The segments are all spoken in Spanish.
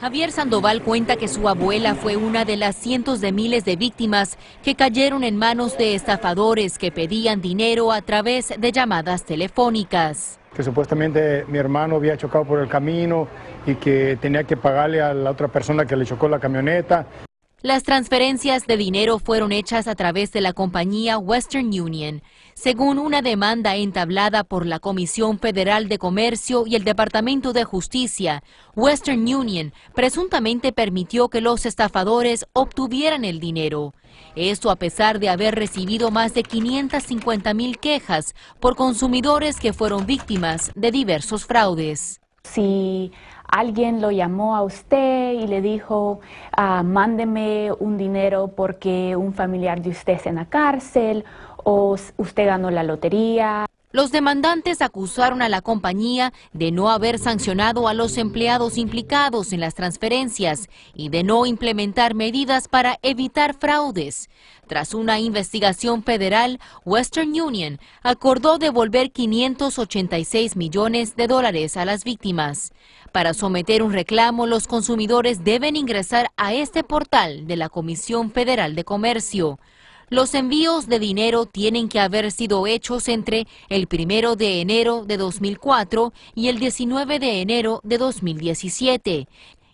Javier Sandoval cuenta que su abuela fue una de las cientos de miles de víctimas que cayeron en manos de estafadores que pedían dinero a través de llamadas telefónicas. Que supuestamente mi hermano había chocado por el camino y que tenía que pagarle a la otra persona que le chocó la camioneta. Las transferencias de dinero fueron hechas a través de la compañía Western Union, según una demanda entablada por la Comisión Federal de Comercio y el Departamento de Justicia. Western Union presuntamente permitió que los estafadores obtuvieran el dinero. Esto a pesar de haber recibido más de 550 mil quejas por consumidores que fueron víctimas de diversos fraudes alguien lo llamó a usted y le dijo, ah, mándeme un dinero porque un familiar de usted está en la cárcel o usted ganó la lotería. Los demandantes acusaron a la compañía de no haber sancionado a los empleados implicados en las transferencias y de no implementar medidas para evitar fraudes. Tras una investigación federal, Western Union acordó devolver 586 millones de dólares a las víctimas. Para someter un reclamo, los consumidores deben ingresar a este portal de la Comisión Federal de Comercio. Los envíos de dinero tienen que haber sido hechos entre el 1 de enero de 2004 y el 19 de enero de 2017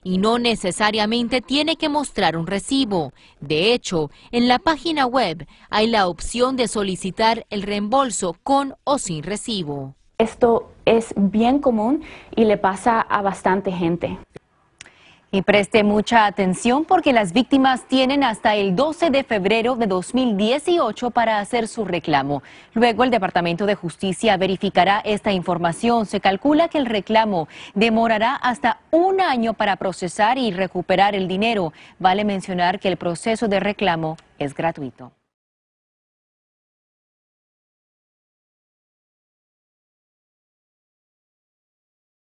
y no necesariamente tiene que mostrar un recibo. De hecho, en la página web hay la opción de solicitar el reembolso con o sin recibo. Esto es bien común y le pasa a bastante gente. Y preste mucha atención porque las víctimas tienen hasta el 12 de febrero de 2018 para hacer su reclamo. Luego el Departamento de Justicia verificará esta información. Se calcula que el reclamo demorará hasta un año para procesar y recuperar el dinero. Vale mencionar que el proceso de reclamo es gratuito.